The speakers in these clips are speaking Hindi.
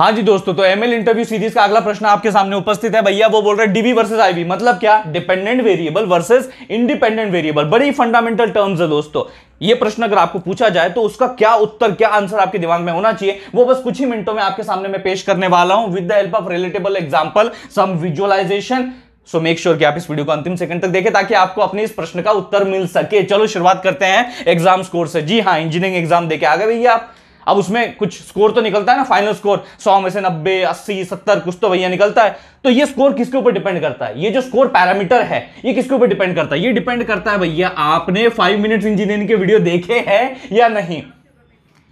हाँ जी दोस्तों तो एमएल इंटरव्यू सीरीज का अगला प्रश्न आपके सामने उपस्थित है भैया वो बोल रहे हैं डीबी वर्सेस आईबी मतलब क्या dependent variable versus independent variable बड़ी फंडामेंटल टर्म्स है दोस्तों ये प्रश्न अगर आपको पूछा जाए तो उसका क्या उत्तर क्या आंसर आपके दिमाग में होना चाहिए वो बस कुछ ही मिनटों में आपके सामने मैं पेश करने वाला हूं with the help of relatable example some visualisation so make sure कि आप इस वीडियो को अंतिम सेकंड तक देखें ताकि आपको अपने इस प्रश्न का उत्तर मिल सके चलो शुरुआत करते हैं एग्जाम स्कोर से जी हाँ इंजीनियरिंग एग्जाम देके आ गए भैया आप अब उसमें कुछ स्कोर तो निकलता है ना फाइनल स्कोर सौ में से नब्बे अस्सी सत्तर कुछ तो भैया निकलता है तो ये स्कोर किसके ऊपर डिपेंड करता है ये जो स्कोर पैरामीटर है ये किसके ऊपर डिपेंड करता है ये डिपेंड करता है भैया आपने फाइव मिनट्स इंजीनियरिंग के वीडियो देखे हैं या नहीं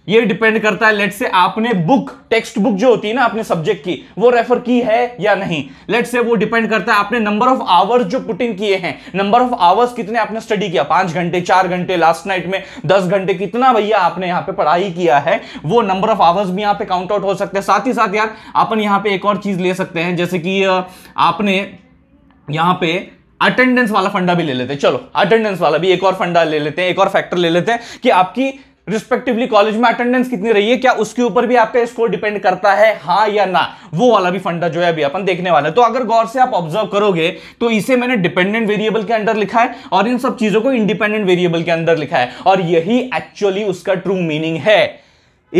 ये डिपेंड करता है लेट से आपने बुक टेक्स्ट बुक जो होती है ना आपने सब्जेक्ट की वो रेफर की है या नहीं लेट से वो डिपेंड करता है आपने नंबर ऑफ आवर्स जो पुट इन किए हैं नंबर ऑफ आवर्स कितने आपने स्टडी किया पांच घंटे चार घंटे लास्ट नाइट में दस घंटे कितना भैया आपने यहाँ पे पढ़ाई किया है वो नंबर ऑफ आवर्स भी यहाँ पे काउंट आउट हो सकते हैं साथ ही साथ यार अपन यहाँ पे एक और चीज ले सकते हैं जैसे कि आपने यहाँ पे अटेंडेंस वाला फंडा भी ले लेते हैं चलो अटेंडेंस वाला भी एक और फंडा ले लेते हैं एक और फैक्टर ले लेते हैं कि आपकी रिस्पेक्टिवली कॉलेज में अटेंडेंस कितनी रही है क्या उसके ऊपर भी आपका स्कोर डिपेंड करता है हाँ या ना वो वाला भी फंडा जो है अभी अपन देखने वाले तो अगर गौर से आप ऑब्जर्व करोगे तो इसे मैंने डिपेंडेंट वेरिएबल के अंदर लिखा है और इन सब चीजों को इंडिपेंडेंट वेरिएबल के अंदर लिखा है और यही एक्चुअली उसका ट्रू मीनिंग है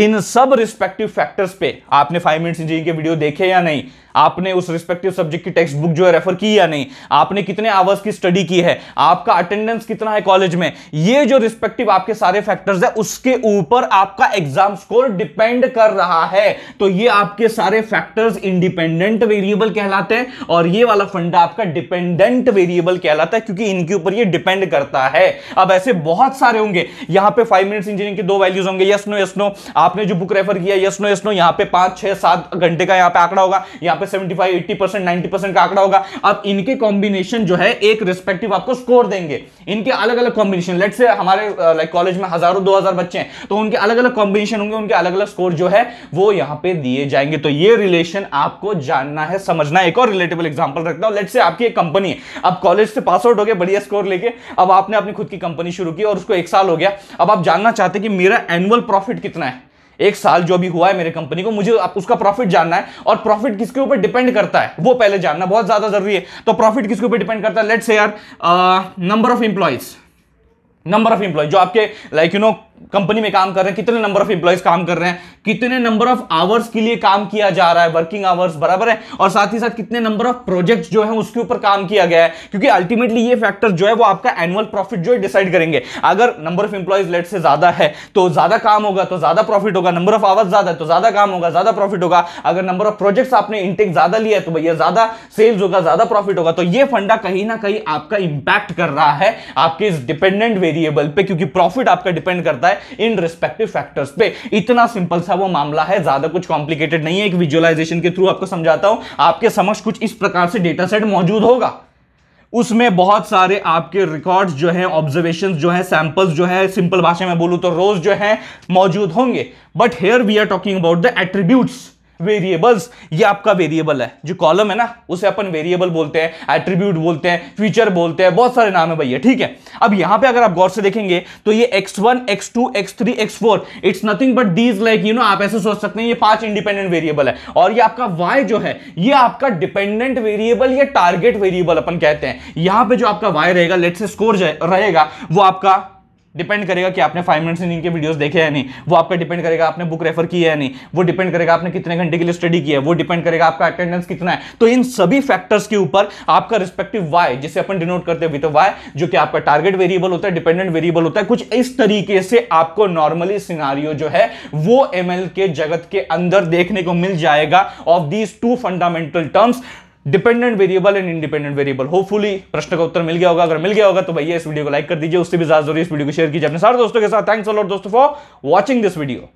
इन सब रिस्पेक्टिव फैक्टर्स पे आपने फाइव मिनट्स इंजीनियरिंग के वीडियो देखे या नहीं आपने उस रिस्पेक्टिव सब्जेक्ट की टेक्स्ट बुक जो है रेफर की या नहीं आपने कितने आवर्स की स्टडी की है आपका अटेंडेंस कितना है कॉलेज में ये जो रिस्पेक्टिव आपके सारे फैक्टर्स है उसके ऊपर आपका एग्जाम स्कोर डिपेंड कर रहा है तो ये आपके सारे फैक्टर्स इंडिपेंडेंट वेरिएबल कहलाते हैं और ये वाला फंडा आपका डिपेंडेंट वेरिएबल कहलाता है क्योंकि इनके ऊपर ये डिपेंड करता है अब ऐसे बहुत सारे होंगे यहां पे फाइव मिनट्स इंजीनियरिंग के दो वैल्यूज होंगे यस नो यस नो आपने जो बुक रेफर किया यस नो यस नो यहां पे पांच छह सात घंटे का यहां पे आंकड़ा होगा यहां पे 75 80 90 का आंकड़ा होगा अब इनके कॉम्बिनेशन जो है एक रिस्पेक्टिव आपको स्कोर देंगे इनके अलग अलग कॉम्बिनेशन लेट से हमारे लाइक uh, कॉलेज में हजारों दो हजार बच्चे हैं तो उनके अलग अलग कॉम्बिनेशन होंगे उनके अलग अलग स्कोर जो है वो यहाँ पे दिए जाएंगे तो ये रिलेशन आपको जानना है समझना एक और रिलेटेबल एग्जाम्पल रखता हूँ लेट से आपकी एक कंपनी है अब कॉलेज से पास आउट हो गया बढ़िया स्कोर लेके अब आपने अपनी खुद की कंपनी शुरू की और उसको एक साल हो गया अब आप जानना चाहते कि मेरा एनुअल प्रॉफिट कितना है एक साल जो भी हुआ है मेरे कंपनी को मुझे उसका प्रॉफिट जानना है और प्रॉफिट किसके ऊपर डिपेंड करता है वो पहले जानना बहुत ज्यादा जरूरी है तो प्रॉफिट किसके ऊपर डिपेंड करता है लेट्स यार number of employees number of employee जो आपके लाइक यू नो कंपनी में काम कर रहे हैं कितने नंबर ऑफ इंप्लॉइज काम कर रहे हैं कितने नंबर ऑफ आवर्स के लिए काम किया जा रहा है वर्किंग आवर्स बराबर है और साथ ही साथ कितने नंबर ऑफ प्रोजेक्ट्स जो है उसके ऊपर काम किया गया है क्योंकि अल्टीमेटली ये फैक्टर जो है वो आपका एनुअल प्रॉफिट जो है डिसाइड करेंगे अगर नंबर ऑफ एम्प्लॉयज लेट से ज्यादा है तो ज्यादा काम होगा तो ज्यादा प्रॉफिट होगा नंबर ऑफ आवर्स ज्यादा है तो ज्यादा काम होगा ज्यादा प्रॉफिट होगा अगर नंबर ऑफ प्रोजेक्ट्स आपने इंटेक ज्यादा लिया है तो भैया ज्यादा सेल्स होगा ज्यादा प्रॉफिट होगा तो ये फंडा कहीं ना कहीं आपका इंपैक्ट कर रहा है आपके इस डिपेंडेंट वेरिएबल पर क्योंकि प्रॉफिट आपका डिपेंड करता है है इन रिस्पेक्टिव फैक्टर्स पे इतना सिंपल सा वो मामला है ज्यादा कुछ कॉम्प्लिकेटेड नहीं है एक विजुअलाइजेशन के थ्रू आपको समझाता हूं आपके समक्ष कुछ इस प्रकार से डेटा सेट मौजूद होगा उसमें बहुत सारे आपके रिकॉर्ड्स जो हैं ऑब्जर्वेशंस जो हैं सैंपल्स जो है सिंपल भाषा में बोलूं तो रोज जो हैं मौजूद होंगे but here we are talking about the attributes variables ये आपका वेरिएबल है जो कॉलम है ना उसे अपन वेरिएबल बोलते हैं एट्रीब्यूट बोलते हैं फीचर बोलते हैं बहुत सारे नाम है भैया ठीक है अब यहां पे अगर आप गौर से देखेंगे तो ये x one x two x three x four it's nothing but these like you know आप ऐसे सोच सकते हैं ये पांच इंडिपेंडेंट वेरिएबल है और ये आपका वाई जो है ये आपका डिपेंडेंट वेरिएबल या टारगेट वेरिएबल अपन कहते हैं यहां पर जो आपका वाई रहेगा लेट से स्कोर रहेगा वो आपका डिपेंड करेगा कि आपने फाइव मिनट्स इनके वीडियोस देखे या नहीं वो आपका डिपेंड करेगा आपने बुक रेफर की है या नहीं वो डिपेंड करेगा आपने कितने घंटे के लिए स्टडी किया है वो डिपेंड करेगा आपका अटेंडेंस कितना है तो इन सभी फैक्टर्स के ऊपर आपका रिस्पेक्टिव वाई जिसे अपन डिनोट करते हैं विद वाई जो कि आपका टारगेट वेरिएबल होता है डिपेंडेंट वेरिएबल होता है कुछ इस तरीके से आपको नॉर्मली सिनारियो जो है वो एम के जगत के अंदर देखने को मिल जाएगा of these two fundamental terms dependent variable and independent variable hopefully प्रश्न का उत्तर मिल गया होगा अगर मिल गया होगा तो भैया इस वीडियो को लाइक कर दीजिए उससे भी ज्यादा जरूरी इस वीडियो को शेयर कीजिए अपने सारे दोस्तों के साथ थैंक्स और दोस्तों फॉर वॉचिंग दिस वीडियो